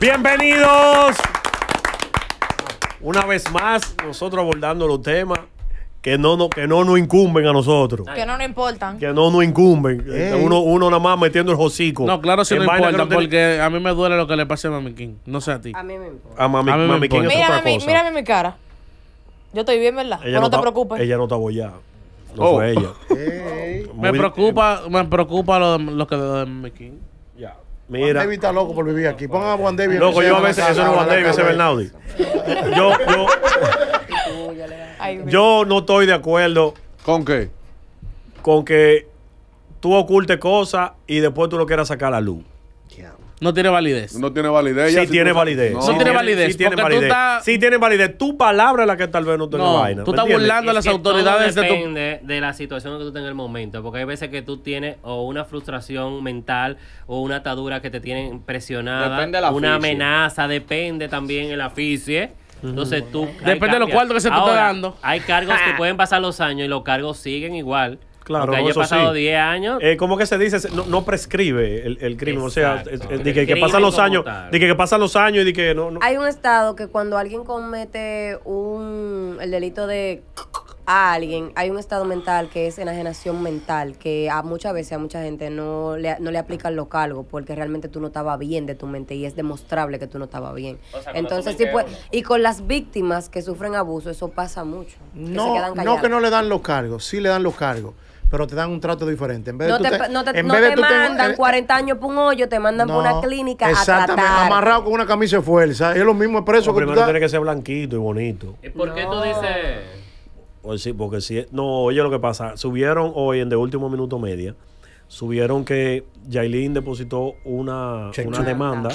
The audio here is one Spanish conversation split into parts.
Bienvenidos. Una vez más, nosotros abordando los temas que no, que no nos incumben a nosotros. Que no nos importan. Que no nos incumben. Uno, uno nada más metiendo el hocico. No, claro, si no importa, porque a mí me duele lo que le pase a Mami King. No sé a ti. A mí me importa. A Mami, King es mírame, Mírame mi cara. Yo estoy bien, ¿verdad? no, te preocupes. Ella no está bollada. No fue oh. ella. me, preocupa, me preocupa lo, lo que de Mami King. Ya. Mira. Juan David está loco por vivir aquí. Pongan a Juan David. Loco, yo a veces, eso no es Juan David, ese es Bernaudi. Yo, yo, yo no estoy de acuerdo. ¿Con qué? Con que tú ocultes cosas y después tú lo quieras sacar a la luz. No tiene validez. No tiene validez. Sí, tiene validez. No. tiene validez. Sí tiene validez. Sí tiene validez. Tu palabra es la que tal vez no tiene no, vaina. Tú estás burlando a las autoridades. depende de, tu... de la situación que tú tengas en el momento. Porque hay veces que tú tienes o una frustración mental o una atadura que te tiene presionada. Depende de la Una amenaza. Depende también el aficie. Entonces tú... Depende de los cuartos que se te está dando. Hay cargos que pueden pasar los años y los cargos siguen igual. Claro, Porque años. Eh, ¿Cómo que se dice? No, prescribe el, crimen. O sea, de que, pasan los años. que, los años y de que no, Hay un estado que cuando alguien comete un el delito de a alguien, hay un estado mental que es enajenación mental, que a muchas veces a mucha gente no le, no le aplican los cargos porque realmente tú no estabas bien de tu mente y es demostrable que tú no estabas bien. Entonces, sí, pues, y con las víctimas que sufren abuso, eso pasa mucho. No, no que no le dan los cargos, sí le dan los cargos pero te dan un trato diferente. En vez de no te, mandan 40 años por un hoyo, te mandan por una clínica a tratar. amarrado con una camisa de fuerza. Es lo mismo preso que tú primero tiene que ser blanquito y bonito. ¿Y por qué tú dices...? Pues sí, porque si... No, oye lo que pasa. Subieron hoy en de último minuto media, subieron que Yailin depositó una, una demanda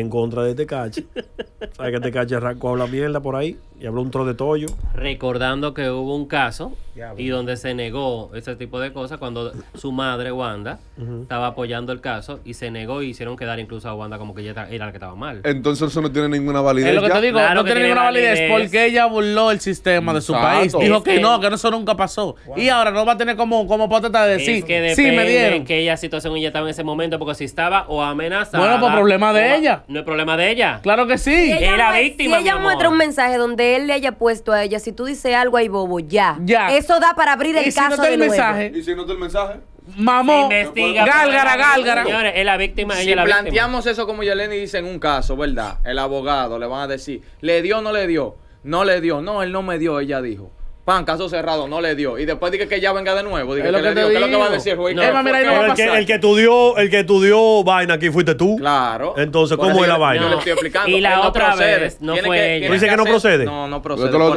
en contra de Tecache. Este ¿Sabes que Tecache este arrancó a la mierda por ahí y habló un tro de tollo? Recordando que hubo un caso y donde se negó ese tipo de cosas cuando su madre, Wanda, estaba apoyando el caso y se negó y hicieron quedar incluso a Wanda como que ella era la que estaba mal. Entonces eso no tiene ninguna validez. Es lo que te digo, no tiene ninguna validez, porque ella burló el sistema de su país. Dijo que, no, que eso nunca pasó. Y ahora no va a tener como, como potestad de decir, que sí, me dieron. En que ella situación ella estaba en ese momento porque si estaba o amenazada. Bueno, por pues, problema de ella. No es problema de ella. Claro que sí. es la víctima. Si ella muestra un mensaje donde él le haya puesto a ella, si tú dices algo ahí, bobo, ya. Ya. Eso da para abrir el caso el mensaje, ¿Y si no el mensaje? Mamón Investiga. gálgara, gálgara. Señores, es la víctima, ella Si planteamos eso como Yelene dice en un caso, ¿verdad? El abogado le van a decir, ¿le dio o no le dio? No le dio, no, él no me dio, ella dijo. Pan, caso cerrado, no le dio. Y después dije que ya venga de nuevo. Dije, que, ¿Qué es lo que va a decir no, El, que, el, que, tú dio, el que vaina aquí fuiste tú. Claro. Entonces, ¿cómo es la vaina? estoy explicando. Y la otra vez no fue ella. ¿Tú ¿Dice que no procede? No, no procede. Yo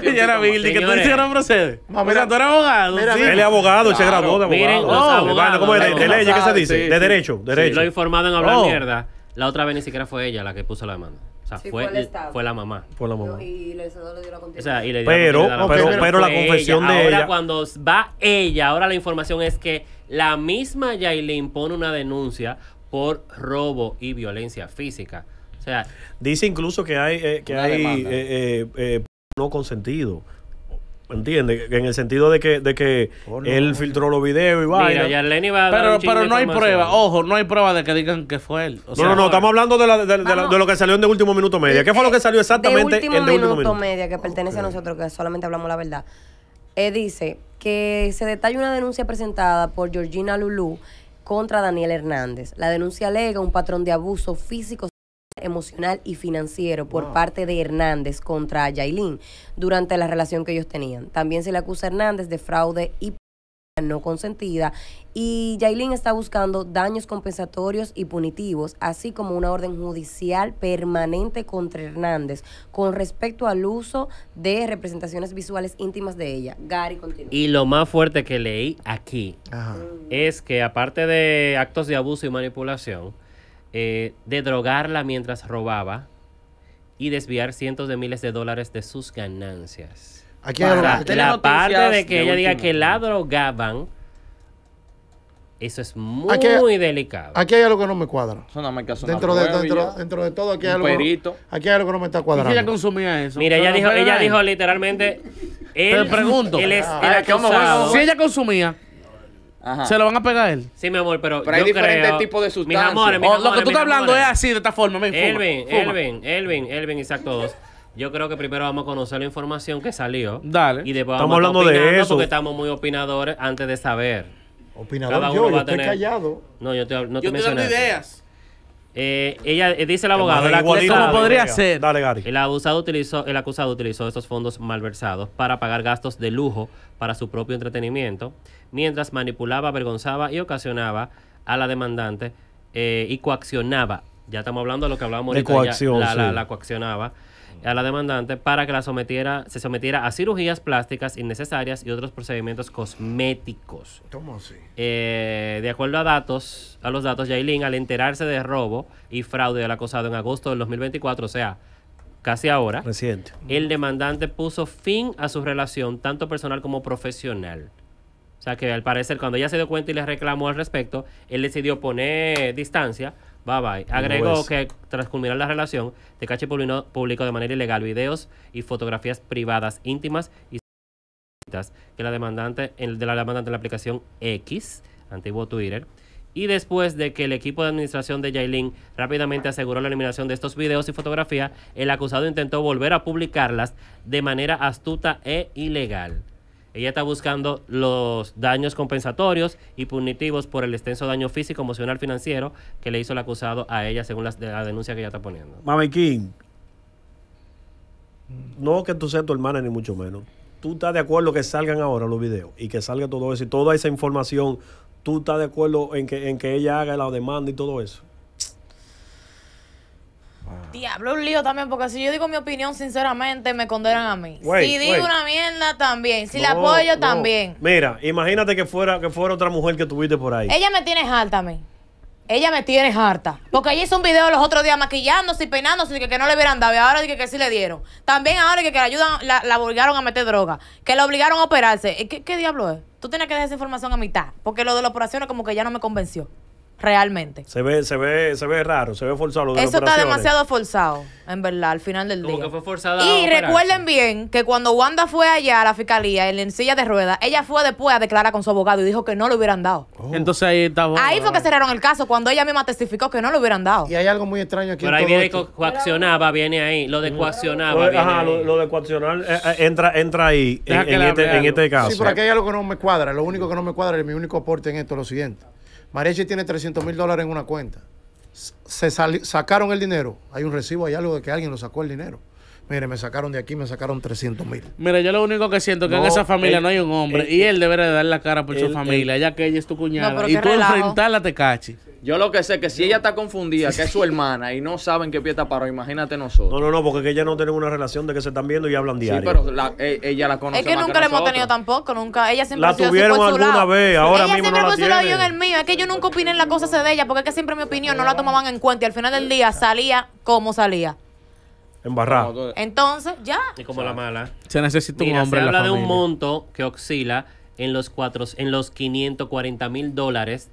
que era que tú dices que no procede. Mira, tú eres abogado. Él es abogado, se graduó de abogado. Oh, ¿Cómo es? De ley ¿qué se dice? De derecho. Lo he informado en hablar oh. mierda. La otra vez ni siquiera fue ella la que puso la demanda. O sea, fue, la mamá. Fue la mamá. Y, le dio la o pero, pero, pero, la confesión de ahora, ella. Ahora cuando va ella, ahora la información es que la misma Yailin impone una denuncia por robo y violencia física. O sea, dice incluso que hay eh, que hay eh, eh, eh, no consentido. Entiende, en el sentido de que, de que oh, él filtró los videos y vaya. pero, pero no hay prueba, ojo, no hay prueba de que digan que fue él. no, no, no, estamos hablando de, la, de, lo que salió en de último minuto media. ¿Qué fue lo que salió exactamente de último, último minuto, media que pertenece a nosotros, que solamente hablamos la verdad? Eh, dice que se detalla una denuncia presentada por Georgina Lulú contra Daniel Hernández. La denuncia alega un patrón de abuso físico emocional y financiero por parte de Hernández contra Yailin durante la relación que ellos tenían. También se le acusa a Hernández de fraude y no consentida y Yailin está buscando daños compensatorios y punitivos, así como una orden judicial permanente contra Hernández con respecto al uso de representaciones visuales íntimas de ella. Gary Y lo más fuerte que leí aquí es que aparte de actos de abuso y manipulación, eh, de drogarla mientras robaba y desviar cientos de miles de dólares de sus ganancias. Aquí la parte de que ella diga que la drogaban, eso es muy, delicado. Aquí hay algo que no me cuadra. Dentro de, todo, aquí hay, algo, que no me está cuadrando. ella consumía eso? Mira, ella dijo, ella dijo literalmente... Te pregunto. es, si ella consumía, ¿Se lo van a pegar él? Sí, mi amor, pero. Pero hay diferentes tipos de sustancias. Mis amores, mis oh, amores, lo que tú estás hablando es así, de esta forma. Ven, Elvin, Elvin, Elvin, Elvin, exacto dos Yo creo que primero vamos a conocer la información que salió. Dale. Y después estamos vamos hablando de eso. Porque estamos muy opinadores antes de saber. Opinador, Cada uno yo, estoy callado. No, yo te, no te yo dando ideas. Eh, ella eh, dice el abogado, la podría ser? El, abusado utilizó, el acusado utilizó Estos fondos malversados para pagar gastos de lujo para su propio entretenimiento, mientras manipulaba, avergonzaba y ocasionaba a la demandante eh, y coaccionaba ya estamos hablando de lo que hablábamos ahorita, la, la, coaccionaba a la demandante para que la sometiera, se sometiera a cirugías plásticas innecesarias y otros procedimientos cosméticos. ¿Cómo así? Eh, de acuerdo a datos, a los datos, Yailin, al enterarse de robo y fraude del acosado en agosto del 2024, o sea, casi ahora, el demandante puso fin a su relación, tanto personal como profesional. O sea que al parecer, cuando ella se dio cuenta y le reclamó al respecto, él decidió poner distancia Bye bye. Agregó que tras culminar la relación, Tecachi publicó de manera ilegal videos y fotografías privadas íntimas y que la demandante el de la demandante en la aplicación X, antiguo Twitter, y después de que el equipo de administración de Yailin rápidamente aseguró la eliminación de estos videos y fotografías el acusado intentó volver a publicarlas de manera astuta e ilegal. Ella está buscando los daños compensatorios y punitivos por el extenso daño físico, emocional, financiero que le hizo el acusado a ella según la, denuncia que ella está poniendo. Mami King, mm. no que tú seas tu hermana ni mucho menos. ¿Tú estás de acuerdo que salgan ahora los videos y que salga todo eso y toda esa información? ¿Tú estás de acuerdo en que, en que ella haga la demanda y todo eso? Diablo, un lío también, porque si yo digo mi opinión, sinceramente, me condenan a mí. si digo una mierda, también. Si la apoyo, también. Mira, imagínate que fuera, que fuera otra mujer que tuviste por ahí. Ella me tiene harta a mí. Ella me tiene harta. Porque ella hizo un video los otros días maquillándose y peinándose y que, no le hubieran dado. Y ahora dije que, sí le dieron. También ahora que, que la ayudan, la, la, obligaron a meter droga. Que la obligaron a operarse. ¿Qué, qué diablo es? Tú tienes que dar esa información a mitad. Porque lo de la operación como que ya no me convenció realmente. Se ve, se ve, se ve raro, se ve forzado. Eso está demasiado forzado, en verdad, al final del día. y recuerden bien que cuando Wanda fue allá a la fiscalía en silla de ruedas, ella fue después a declarar con su abogado y dijo que no le hubieran dado. Oh. Entonces ahí estaba. Ahí fue que cerraron el caso, cuando ella misma testificó que no le hubieran dado. Y hay algo muy extraño aquí. Pero ahí viene coaccionaba, viene ahí. Lo de coaccionaba. ajá, lo, de coaccionar eh, eh, entra, entra ahí, en, este, en, este, caso. Sí, pero aquí hay algo que no me cuadra. Lo único que no me cuadra, Es mi único aporte en esto lo siguiente Mareche tiene 300 mil dólares en una cuenta. Se sacaron el dinero. Hay un recibo, hay algo de que alguien lo sacó el dinero. Mire, me sacaron de aquí, me sacaron 300 mil. Mira, yo lo único que siento es que en esa familia no hay un hombre y él debería de dar la cara por su familia, ya que ella es tu cuñada. y tú enfrentarla te cachi. Yo lo que sé es que si ella está confundida, que es su hermana, y no saben qué pie está parado, imagínate nosotros. No, no, no, porque ella no tienen una relación de que se están viendo y hablan diario. Sí, pero la- eh, ella la conoce. Es que nunca la hemos tenido tampoco, nunca. Ella siempre La tuvieron alguna vez, ahora mismo no la por el mío. Es que yo nunca opiné en las cosas de ella, porque es que siempre mi opinión no la tomaban en cuenta y al final del día salía como salía. Embarrada. Entonces, ya. Y como la mala. Se necesita un hombre se en la habla de un monto que oscila en los, cuatro, en los 540 mil dólares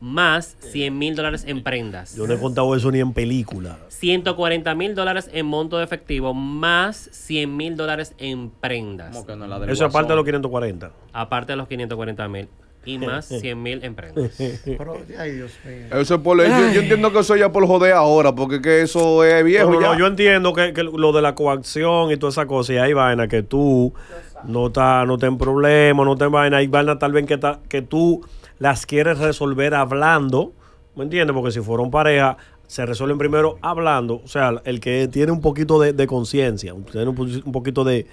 más 100 mil dólares en prendas. Yo no he contado eso ni en película. 140 mil dólares en monto de efectivo, más 100 mil dólares en prendas. Eso aparte de los 540. Aparte de los 540 mil. Y más 100 mil en prendas. Pero, ay, Dios Eso yo, yo, entiendo que eso ya por joder ahora, porque eso es viejo. ya. yo entiendo que, lo de la coacción y toda esa cosa, y hay vaina que tú no está no ten no te vaina, hay vaina tal vez que, que tú las quieres resolver hablando, ¿me entiendes? Porque si fueron pareja, se resuelven primero hablando, o sea, el que tiene un poquito de, conciencia, tiene un, poquito de,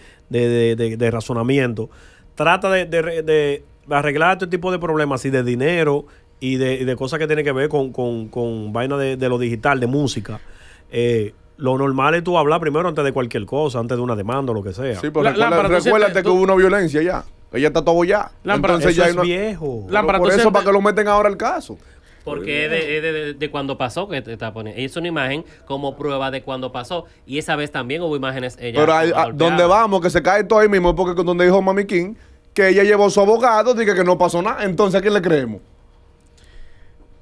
razonamiento, trata de, arreglar este tipo de problemas y de dinero y de, cosas que tienen que ver con, vaina de, lo digital, de música. Eh, lo normal es tú hablar primero antes de cualquier cosa, antes de una demanda o lo que sea. Sí, pero recuérdate que hubo una violencia ya. Ella está todo ya. entonces es viejo. por eso, ¿para que lo meten ahora el caso? Porque es de, de, cuando pasó que está poniendo. Hizo una imagen como prueba de cuando pasó. Y esa vez también hubo imágenes. Ella Pero ah, donde vamos, que se cae todo ahí mismo, porque donde dijo Mami King, que ella llevó su abogado, dije que no pasó nada. Entonces, ¿a quién le creemos?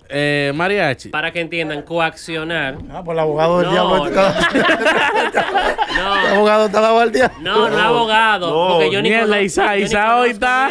Eh, mariachi. Para que entiendan, coaccionar. Ah, pues el abogado del diablo. Este no. El abogado está dado al día No, no, abogado. Porque yo ni, Isa, Isa hoy está.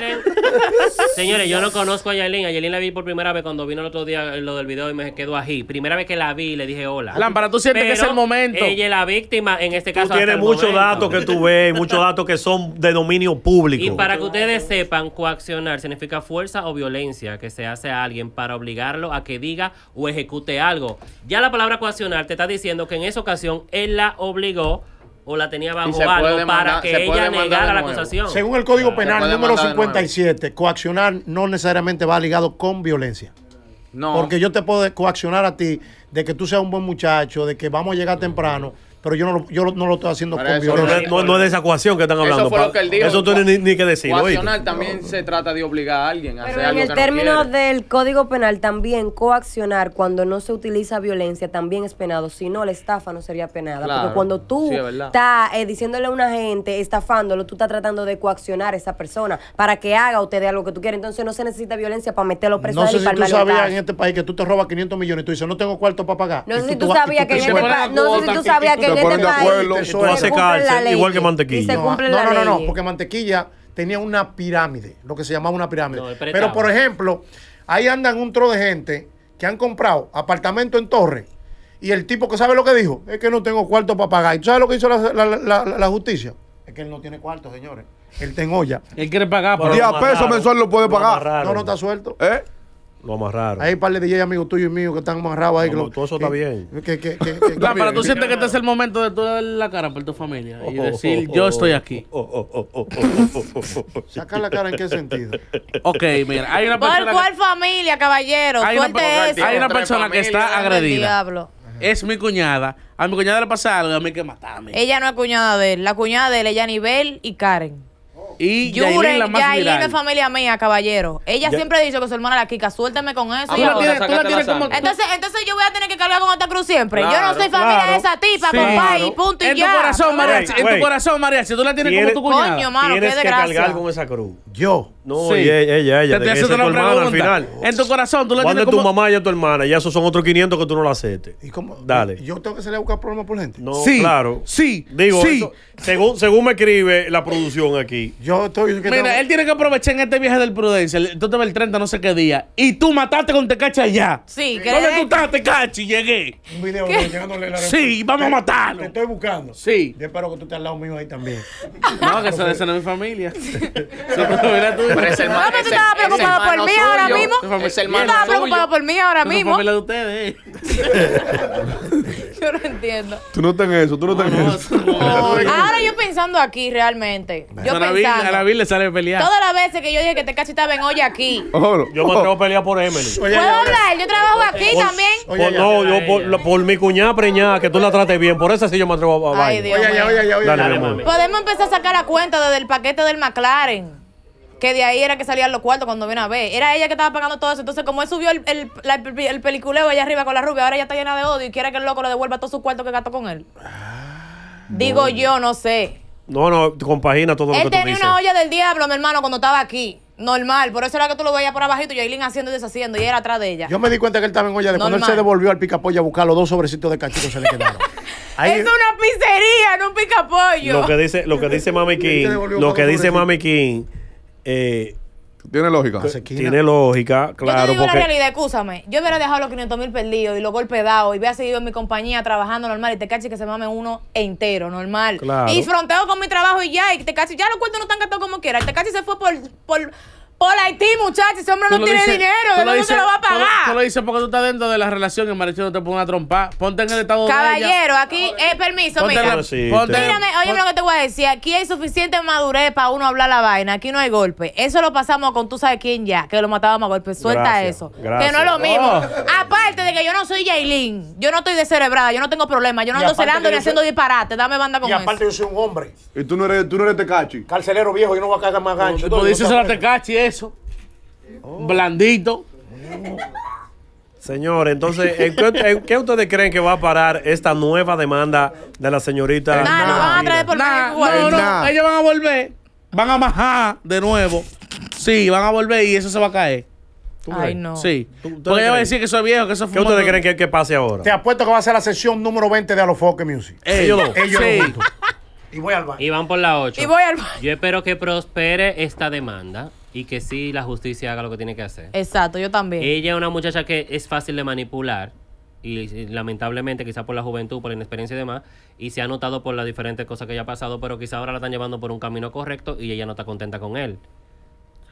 Señores, yo no conozco a Yelin. A la vi por primera vez cuando vino el otro día eh, lo del video y me quedó así, Primera vez que la vi, le dije hola. Lámpara, tú sientes que es el momento. Ella es la víctima en este caso. Tú tienes muchos datos que tú ves, muchos datos que son de dominio público. Y para que ustedes sepan, coaccionar significa fuerza o violencia que se hace a alguien para obligarlo a que diga o ejecute algo. Ya la palabra coaccionar te está diciendo que en esa ocasión él la obligó o la tenía bajo algo para que ella negara la acusación. Según el Código Penal número 57, coaccionar no necesariamente va ligado con violencia. No. Porque yo te puedo coaccionar a ti de que tú seas un buen muchacho, de que vamos a llegar temprano pero yo no lo, yo no lo estoy haciendo con violencia. No, es de esa coacción que están hablando. Eso fue lo que él dijo. Eso ni, ni que decir. Coaccionar también se trata de obligar a alguien a hacer pero en el término del Código Penal también coaccionar cuando no se utiliza violencia también es penado. Si no, la estafa no sería penada. Porque cuando tú estás eh, diciéndole a una gente, estafándolo, tú estás tratando de coaccionar a esa persona para que haga usted algo que tú quieres. Entonces no se necesita violencia para meterlo preso. No sé si tú sabías en este país que tú te robas 500 millones y tú dices, no tengo cuarto para pagar. No sé si tú sabías que en este país... No sé si se de acuerdo. igual que mantequilla. No, no, no, no, porque mantequilla tenía una pirámide, lo que se llamaba una pirámide. Pero, por ejemplo, ahí andan un tro de gente que han comprado apartamento en torre y el tipo que sabe lo que dijo es que no tengo cuarto para pagar. ¿Y tú sabes lo que hizo la, la, justicia? Es que él no tiene cuarto, señores. Él tengo olla. Él quiere pagar. Por 10 pesos mensual lo puede pagar. No, no está suelto. ¿Eh? Lo amarraron. Hay un par de DJ amigos tuyos y míos que están amarrados ahí. No, todo eso está bien. Que, claro, pero tú sientes que este es el momento de toda la cara por tu familia y oh, oh, decir, oh, yo estoy aquí. Sacar la cara en qué sentido. ok, mira, hay una persona. ¿Cuál, familia, caballero? Hay una, Hay una persona que está agredida. Es mi cuñada. A mi cuñada le pasa algo, a mí que matarme. Ella no es cuñada de él. La cuñada de él es Yanibel y Karen. Y Yuren, la más Yailin es familia mía, caballero. Ella siempre ha dicho que su hermana la Kika, suéltame con eso. Ah, entonces, entonces yo voy a tener que cargar con esta cruz siempre. yo no soy familia de esa tipa, compadre y punto y en ya. Tu corazón, mariachi, en tu corazón, si tú la tienes como tu cuñada. Coño, Tienes que cargar con esa cruz. Yo. No, ella, ella, En tu corazón, tú la tienes como... tu mamá y a tu hermana, ya esos son otros 500 que tú no la aceptes. ¿Y cómo? Dale. ¿Yo tengo que salir a buscar problemas por gente? No, claro. Sí, Digo, según me escribe la producción aquí, yo estoy. Que Mira, él tiene que aprovechar en este viaje del Prudencia. Tú te ves el 30, no sé qué día. Y tú mataste con Tecachi allá. Sí, que. ¿Dónde tú estás, Tecachi? Llegué. Un video llegándole la Sí, vamos a matarlo. Te estoy buscando. Sí. Yo espero que tú estés al lado mío ahí también. No, que eso, eso no es mi familia. Pero tú. Pero hermano. tú estabas preocupado por mí ahora mismo. Es hermano. Tú estabas preocupado por mí ahora mismo. de ustedes. yo no entiendo. Tú no estás en eso, tú no estás en eso. Ahora yo pensando aquí realmente. Yo pensando. a la le sale pelear. Todas las veces que yo dije que te casi estaba hoy aquí. Yo me atrevo a pelear por Emily. Puedo hablar, yo trabajo aquí también. no, yo por, mi cuñada preñada, que tú la trates bien. Por eso sí yo me atrevo a Ay, Oye, ya, oye, ya, Dale, Podemos empezar a sacar la cuenta desde el paquete del McLaren que de ahí era que salían los cuartos cuando vino a ver. Era ella que estaba pagando todo eso. Entonces, como él subió el, el, peliculeo allá arriba con la rubia, ahora ya está llena de odio y quiere que el loco le devuelva todos sus cuartos que gastó con él. Ah. Digo yo, no sé. No, no, compagina todo lo que tú dices. Él tenía una olla del diablo, mi hermano, cuando estaba aquí. Normal, por eso era que tú lo veías por abajito y Aileen haciendo y deshaciendo y era atrás de ella. Yo me di cuenta que él estaba en olla de él se devolvió al Picapollo a buscar los dos sobrecitos de cachitos se le quedaron. Es una pizzería, no un picapollo. Lo que dice, lo que dice Mami King, lo que dice Mami King eh, tiene lógica. Tiene lógica, claro. Yo te digo la realidad, escúchame. Yo hubiera dejado los 500 mil perdidos y los golpeado y hubiera seguido en mi compañía trabajando normal y te casi que se mame uno entero, normal. Y fronteo con mi trabajo y ya, y te casi ya los cuentos no están gastados como quiera. te casi se fue por, por por Haití, muchachos, ese hombre no tiene dinero, ¿de dónde se lo va a pagar? Tú, lo dices porque tú estás dentro de la relación y el marido no te pone una trompa. Ponte en el estado de de Caballero, aquí, eh, permiso, ponte mira. ponte, mírame, oye lo que te voy a decir. Aquí hay suficiente madurez para uno hablar la vaina. Aquí no hay golpe. Eso lo pasamos con tú sabes quién ya, que lo matábamos a golpe. Suelta eso. Gracias. Que no es lo oh. mismo. Aparte de que yo no soy Jailin, yo no estoy descerebrada, yo no tengo problema, yo no ando celando ni haciendo disparate. disparates. Dame banda con eso. Y aparte yo soy un hombre. Y tú no eres, tú no eres tecachi. Carcelero viejo, yo no voy a cagar más gancho. Tú, dices a la tecachi, eso. blandito. Señores, entonces, qué, ustedes creen que va a parar esta nueva demanda de la señorita? no, a no, no, ellos van a volver, van a bajar de nuevo. Sí, van a volver y eso se va a caer. Ay, no. Sí. a decir que viejo, que eso fue. ¿Qué ustedes creen que, que, pase ahora? Te apuesto que va a ser la sesión número 20 de Alofoque Music. Ellos dos. Ellos sí. Y voy al baño. Y van por la 8. Y voy al baño. Yo espero que prospere esta demanda y que sí la justicia haga lo que tiene que hacer. Exacto, yo también. Ella es una muchacha que es fácil de manipular y lamentablemente quizá por la juventud, por la inexperiencia y demás, y se ha notado por las diferentes cosas que haya ha pasado, pero quizá ahora la están llevando por un camino correcto y ella no está contenta con él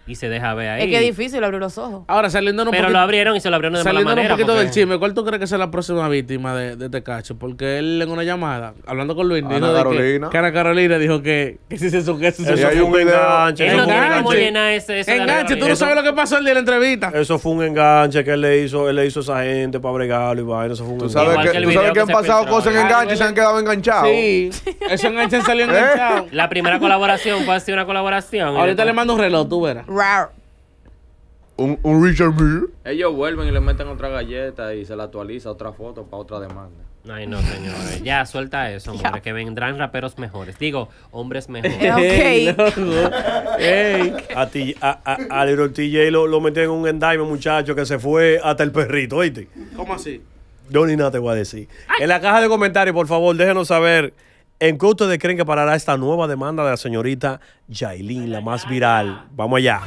y se deja ver ahí. Es que es difícil abrir los ojos. Ahora, saliendo un Pero lo abrieron y se lo abrieron de mala manera. un poquito del chisme, ¿cuál tú crees que sea la próxima víctima de, de este cacho Porque él en una llamada, hablando con Luis, Ana Carolina. Que, era Carolina dijo que, que si se suque, si se Hay un enganche. no Enganche, tú no sabes lo que pasó el día de la entrevista. Eso fue un enganche que él le hizo, él le hizo a esa gente para bregarlo y vaina. Eso fue un ¿Tú sabes enganche. Que, tú sabes que, han pasado cosas en ah, enganche y se han quedado enganchados. Sí, esos enganches salió ¿Eh? enganchado. La primera colaboración fue así una colaboración. Ahorita le mando un reloj, tú verás. Un, Richard B. Ellos vuelven y le meten otra galleta y se la actualiza otra foto para otra demanda. Ay, no, señores. Ya, suelta eso, hombre. Que vendrán raperos mejores. Digo, hombres mejores. A, ti, a, TJ lo, lo metió en un endime, muchacho, que se fue hasta el perrito, ¿oíste? ¿Cómo así? Yo ni nada te voy a decir. En la caja de comentarios, por favor, déjenos saber. En qué ustedes creen que parará esta nueva demanda de la señorita Jailin, la más viral. Vamos allá.